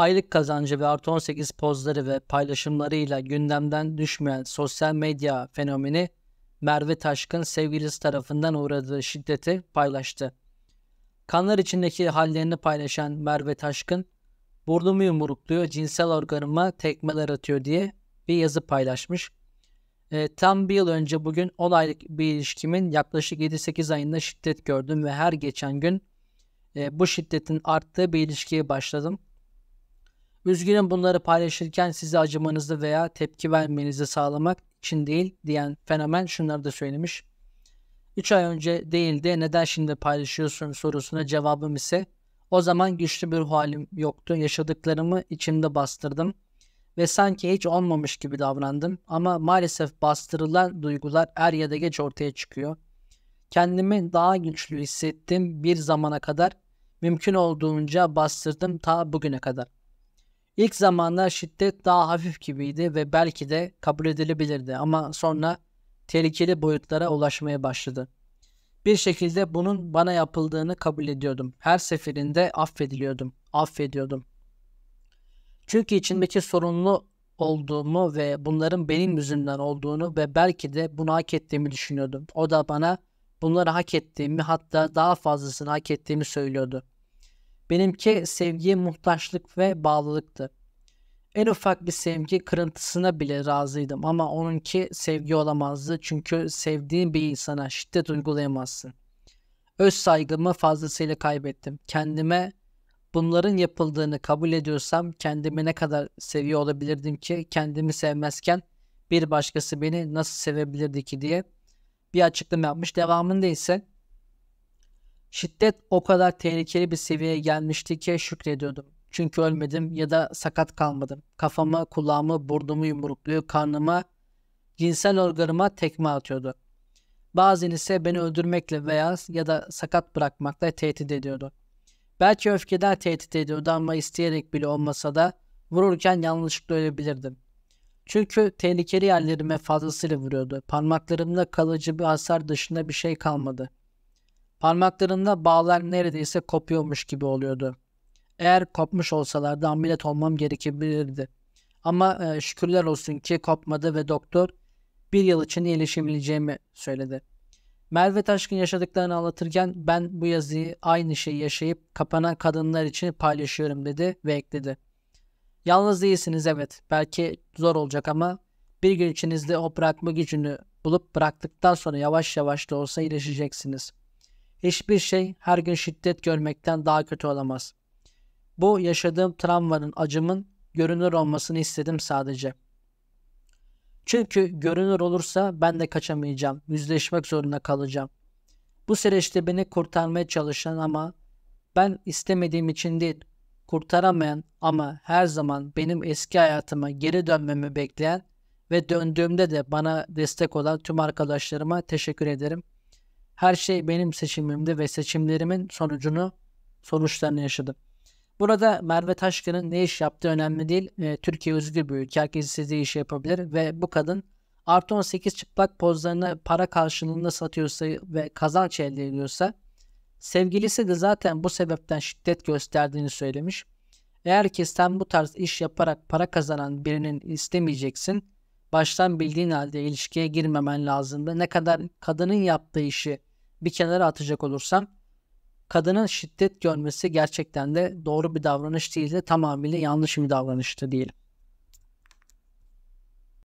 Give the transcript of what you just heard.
aylık kazancı ve artı 18 pozları ve paylaşımlarıyla gündemden düşmeyen sosyal medya fenomeni Merve Taşkın sevgilisi tarafından uğradığı şiddeti paylaştı. Kanlar içindeki hallerini paylaşan Merve Taşkın, burnumu yumrukluyor, cinsel organıma tekmeler atıyor diye bir yazı paylaşmış. E, tam bir yıl önce bugün 10 aylık bir ilişkimin yaklaşık 7-8 ayında şiddet gördüm ve her geçen gün e, bu şiddetin arttığı bir ilişkiye başladım. Üzgünüm bunları paylaşırken size acımanızı veya tepki vermenizi sağlamak için değil diyen fenomen şunları da söylemiş. 3 ay önce değildi. neden şimdi paylaşıyorsun sorusuna cevabım ise o zaman güçlü bir halim yoktu. Yaşadıklarımı içimde bastırdım ve sanki hiç olmamış gibi davrandım ama maalesef bastırılan duygular er ya da geç ortaya çıkıyor. Kendimi daha güçlü hissettim bir zamana kadar. Mümkün olduğunca bastırdım ta bugüne kadar. İlk zamanlar şiddet daha hafif gibiydi ve belki de kabul edilebilirdi ama sonra tehlikeli boyutlara ulaşmaya başladı. Bir şekilde bunun bana yapıldığını kabul ediyordum. Her seferinde affediliyordum, affediyordum. Çünkü içindeki sorunlu olduğumu ve bunların benim yüzümden olduğunu ve belki de bunu hak ettiğimi düşünüyordum. O da bana bunları hak ettiğimi hatta daha fazlasını hak ettiğimi söylüyordu. Benimki sevgiye muhtaçlık ve bağlılıktı. En ufak bir sevgi kırıntısına bile razıydım ama onunki sevgi olamazdı çünkü sevdiğin bir insana şiddet uygulayamazsın. Öz saygımı fazlasıyla kaybettim. Kendime bunların yapıldığını kabul ediyorsam kendimi ne kadar seviyor olabilirdim ki kendimi sevmezken bir başkası beni nasıl sevebilirdi ki diye bir açıklama yapmış. Devamında ise Şiddet o kadar tehlikeli bir seviyeye gelmişti ki şükrediyordum. Çünkü ölmedim ya da sakat kalmadım. Kafama, kulağımı, burnumu yumrukluyor, karnıma, cinsel organıma tekme atıyordu. Bazen ise beni öldürmekle veya ya da sakat bırakmakla tehdit ediyordu. Belki öfkeden tehdit ediyordu ama isteyerek bile olmasa da vururken yanlışlıkla ölebilirdim. Çünkü tehlikeli yerlerime fazlasıyla vuruyordu. Parmaklarımda kalıcı bir hasar dışında bir şey kalmadı. Parmaklarımda bağlar neredeyse kopuyormuş gibi oluyordu. Eğer kopmuş olsalardı ameliyat olmam gerekebilirdi. Ama e, şükürler olsun ki kopmadı ve doktor bir yıl için iyileşebileceğimi söyledi. Merve Taşkın yaşadıklarını anlatırken ben bu yazıyı aynı şeyi yaşayıp kapanan kadınlar için paylaşıyorum dedi ve ekledi. Yalnız değilsiniz evet belki zor olacak ama bir gün içinizde o bırakma gücünü bulup bıraktıktan sonra yavaş yavaş da olsa iyileşeceksiniz.'' Hiçbir şey her gün şiddet görmekten daha kötü olamaz. Bu yaşadığım travmanın acımın görünür olmasını istedim sadece. Çünkü görünür olursa ben de kaçamayacağım, yüzleşmek zorunda kalacağım. Bu süreçte beni kurtarmaya çalışan ama ben istemediğim için değil, kurtaramayan ama her zaman benim eski hayatıma geri dönmemi bekleyen ve döndüğümde de bana destek olan tüm arkadaşlarıma teşekkür ederim. Her şey benim seçimimdi ve seçimlerimin sonucunu sonuçlarını yaşadım. Burada Merve Taşkın'ın ne iş yaptığı önemli değil. E, Türkiye özgür bir ülke. Herkes istediği işi yapabilir ve bu kadın artı 18 çıplak pozlarını para karşılığında satıyorsa ve kazanç elde ediyorsa sevgilisi de zaten bu sebepten şiddet gösterdiğini söylemiş. Eğer ki sen bu tarz iş yaparak para kazanan birinin istemeyeceksin, baştan bildiğin halde ilişkiye girmemen lazımdı. Ne kadar kadının yaptığı işi bir kenara atacak olursam kadının şiddet görmesi gerçekten de doğru bir davranış değil de tamamıyla yanlış bir davranıştı diyelim.